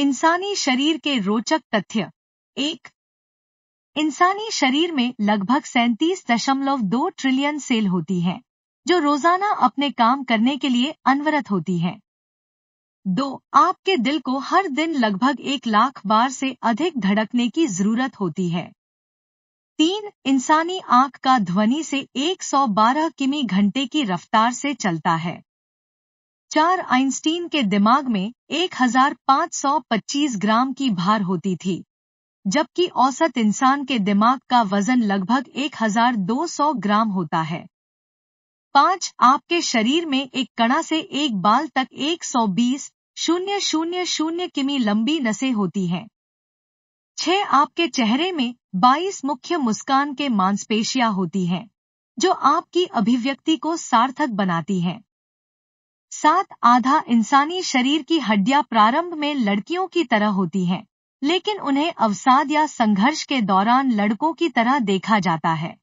इंसानी शरीर के रोचक तथ्य एक इंसानी शरीर में लगभग सैंतीस दशमलव दो ट्रिलियन सेल होती हैं, जो रोजाना अपने काम करने के लिए अनवरत होती हैं। दो आपके दिल को हर दिन लगभग एक लाख बार से अधिक धड़कने की जरूरत होती है तीन इंसानी आंख का ध्वनि से 112 किमी घंटे की रफ्तार से चलता है चार आइंस्टीन के दिमाग में 1525 ग्राम की भार होती थी जबकि औसत इंसान के दिमाग का वजन लगभग 1200 ग्राम होता है पांच आपके शरीर में एक कणा से एक बाल तक 120 शून्य शून्य शून्य किमी लंबी नसें होती हैं छह आपके चेहरे में 22 मुख्य मुस्कान के मांसपेशियां होती हैं जो आपकी अभिव्यक्ति को सार्थक बनाती हैं सात आधा इंसानी शरीर की हड्डियां प्रारंभ में लड़कियों की तरह होती हैं लेकिन उन्हें अवसाद या संघर्ष के दौरान लड़कों की तरह देखा जाता है